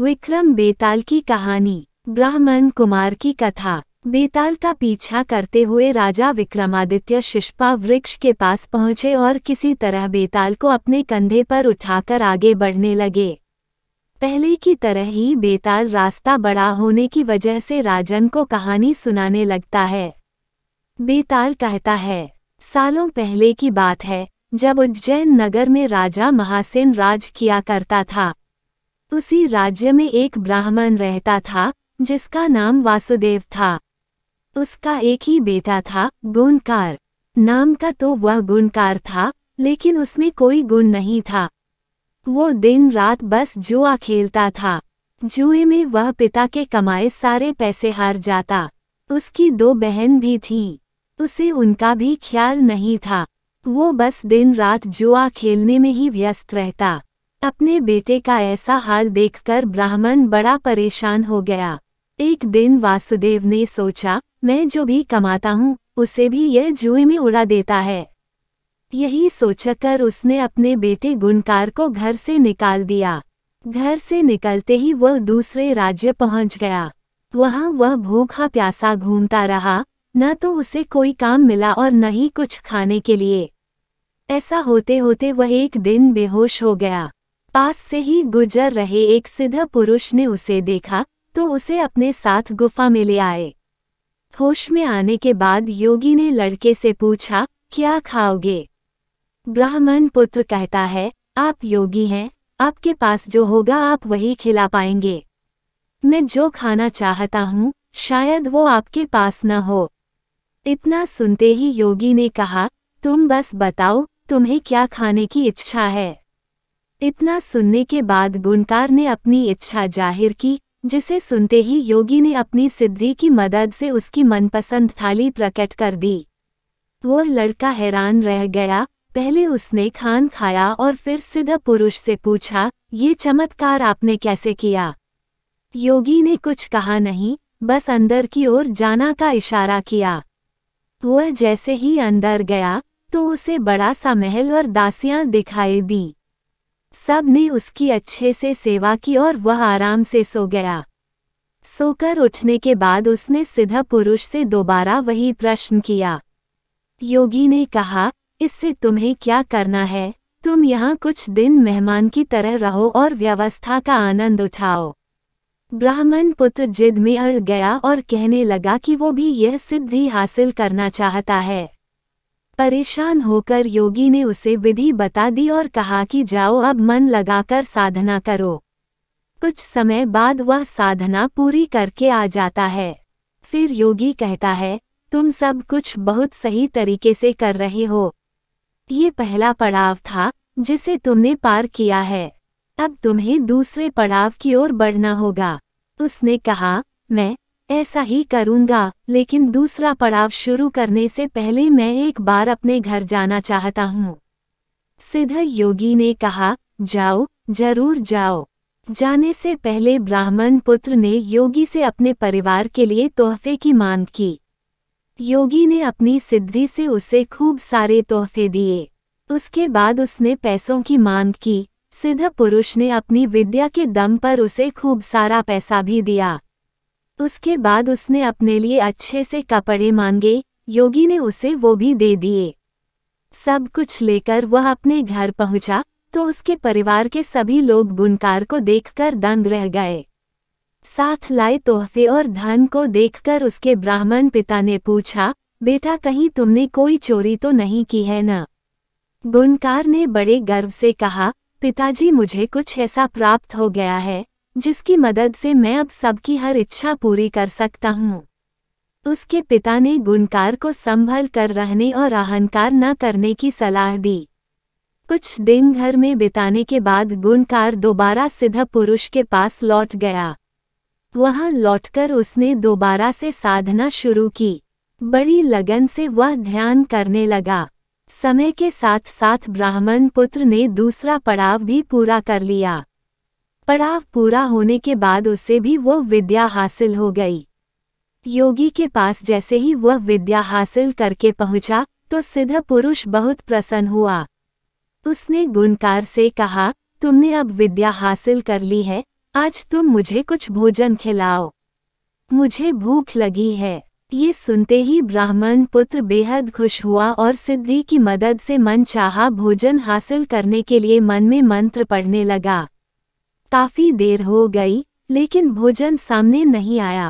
विक्रम बेताल की कहानी ब्राह्मण कुमार की कथा बेताल का पीछा करते हुए राजा विक्रमादित्य शिष्पा वृक्ष के पास पहुँचे और किसी तरह बेताल को अपने कंधे पर उठाकर आगे बढ़ने लगे पहले की तरह ही बेताल रास्ता बड़ा होने की वजह से राजन को कहानी सुनाने लगता है बेताल कहता है सालों पहले की बात है जब उज्जैन नगर में राजा महासेन राज किया करता था उसी राज्य में एक ब्राह्मण रहता था जिसका नाम वासुदेव था उसका एक ही बेटा था गुणकार नाम का तो वह गुणकार था लेकिन उसमें कोई गुण नहीं था वो दिन रात बस जुआ खेलता था जुए में वह पिता के कमाए सारे पैसे हार जाता उसकी दो बहन भी थीं उसे उनका भी ख्याल नहीं था वो बस दिन रात जुआ खेलने में ही व्यस्त रहता अपने बेटे का ऐसा हाल देखकर ब्राह्मण बड़ा परेशान हो गया एक दिन वासुदेव ने सोचा मैं जो भी कमाता हूँ उसे भी यह जुए में उड़ा देता है यही सोचकर उसने अपने बेटे गुणकार को घर से निकाल दिया घर से निकलते ही वह दूसरे राज्य पहुंच गया वहाँ वह भूखा प्यासा घूमता रहा न तो उसे कोई काम मिला और न ही कुछ खाने के लिए ऐसा होते होते वह एक दिन बेहोश हो गया पास से ही गुजर रहे एक सिद्ध पुरुष ने उसे देखा तो उसे अपने साथ गुफा में ले आए होश में आने के बाद योगी ने लड़के से पूछा क्या खाओगे ब्राह्मण पुत्र कहता है आप योगी हैं आपके पास जो होगा आप वही खिला पाएंगे मैं जो खाना चाहता हूँ शायद वो आपके पास न हो इतना सुनते ही योगी ने कहा तुम बस बताओ तुम्हें क्या खाने की इच्छा है इतना सुनने के बाद गुणकार ने अपनी इच्छा जाहिर की जिसे सुनते ही योगी ने अपनी सिद्धि की मदद से उसकी मनपसंद थाली प्रकट कर दी वह लड़का हैरान रह गया पहले उसने खान खाया और फिर सिद्ध पुरुष से पूछा ये चमत्कार आपने कैसे किया योगी ने कुछ कहा नहीं बस अंदर की ओर जाना का इशारा किया वह जैसे ही अंदर गया तो उसे बड़ा सा महल और दासियां दिखाई दी सब ने उसकी अच्छे से सेवा की और वह आराम से सो गया सोकर उठने के बाद उसने सिद्ध पुरुष से दोबारा वही प्रश्न किया योगी ने कहा इससे तुम्हें क्या करना है तुम यहाँ कुछ दिन मेहमान की तरह रहो और व्यवस्था का आनंद उठाओ ब्राह्मण पुत्र जिद में अड़ गया और कहने लगा कि वो भी यह सिद्धि हासिल करना चाहता है परेशान होकर योगी ने उसे विधि बता दी और कहा कि जाओ अब मन लगाकर साधना करो कुछ समय बाद वह साधना पूरी करके आ जाता है फिर योगी कहता है तुम सब कुछ बहुत सही तरीके से कर रहे हो ये पहला पड़ाव था जिसे तुमने पार किया है अब तुम्हें दूसरे पड़ाव की ओर बढ़ना होगा उसने कहा मैं ऐसा ही करूंगा लेकिन दूसरा पड़ाव शुरू करने से पहले मैं एक बार अपने घर जाना चाहता हूँ सिद्ध योगी ने कहा जाओ जरूर जाओ जाने से पहले ब्राह्मण पुत्र ने योगी से अपने परिवार के लिए तोहफे की मांग की योगी ने अपनी सिद्धि से उसे खूब सारे तोहफे दिए उसके बाद उसने पैसों की मांग की सिद्ध पुरुष ने अपनी विद्या के दम पर उसे खूब सारा पैसा भी दिया उसके बाद उसने अपने लिए अच्छे से कपड़े मांगे योगी ने उसे वो भी दे दिए सब कुछ लेकर वह अपने घर पहुंचा तो उसके परिवार के सभी लोग बुनकार को देखकर दंग रह गए साथ लाए तोहफे और धन को देखकर उसके ब्राह्मण पिता ने पूछा बेटा कहीं तुमने कोई चोरी तो नहीं की है न बुनकार ने बड़े गर्व से कहा पिताजी मुझे कुछ ऐसा प्राप्त हो गया है जिसकी मदद से मैं अब सबकी हर इच्छा पूरी कर सकता हूँ उसके पिता ने गुणकार को संभल कर रहने और अहंकार न करने की सलाह दी कुछ दिन घर में बिताने के बाद गुणकार दोबारा सिद्ध पुरुष के पास लौट गया वहां लौटकर उसने दोबारा से साधना शुरू की बड़ी लगन से वह ध्यान करने लगा समय के साथ साथ ब्राह्मण पुत्र ने दूसरा पड़ाव भी पूरा कर लिया पड़ाव पूरा होने के बाद उसे भी वो विद्या हासिल हो गई योगी के पास जैसे ही वह विद्या हासिल करके पहुंचा तो सिद्ध पुरुष बहुत प्रसन्न हुआ उसने गुणकार से कहा तुमने अब विद्या हासिल कर ली है आज तुम मुझे कुछ भोजन खिलाओ मुझे भूख लगी है ये सुनते ही ब्राह्मण पुत्र बेहद खुश हुआ और सिद्धि की मदद से मन चाहा भोजन हासिल करने के लिए मन में मंत्र पढ़ने लगा काफी देर हो गई लेकिन भोजन सामने नहीं आया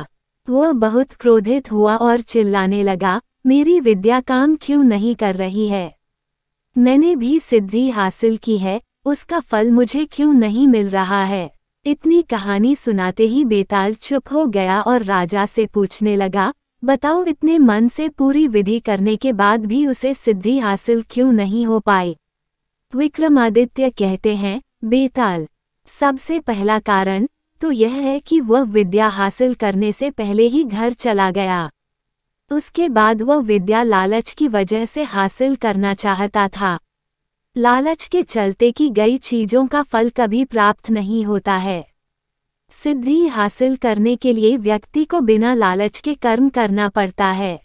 वह बहुत क्रोधित हुआ और चिल्लाने लगा मेरी विद्या काम क्यों नहीं कर रही है मैंने भी सिद्धि हासिल की है उसका फल मुझे क्यों नहीं मिल रहा है इतनी कहानी सुनाते ही बेताल चुप हो गया और राजा से पूछने लगा बताओ इतने मन से पूरी विधि करने के बाद भी उसे सिद्धि हासिल क्यों नहीं हो पाई विक्रमादित्य कहते हैं बेताल सबसे पहला कारण तो यह है कि वह विद्या हासिल करने से पहले ही घर चला गया उसके बाद वह विद्या लालच की वजह से हासिल करना चाहता था लालच के चलते की गई चीजों का फल कभी प्राप्त नहीं होता है सिद्धि हासिल करने के लिए व्यक्ति को बिना लालच के कर्म करना पड़ता है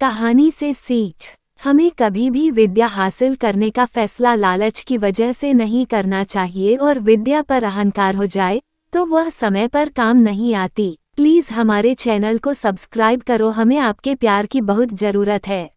कहानी से सीख हमें कभी भी विद्या हासिल करने का फैसला लालच की वजह से नहीं करना चाहिए और विद्या पर अहंकार हो जाए तो वह समय पर काम नहीं आती प्लीज़ हमारे चैनल को सब्सक्राइब करो हमें आपके प्यार की बहुत ज़रूरत है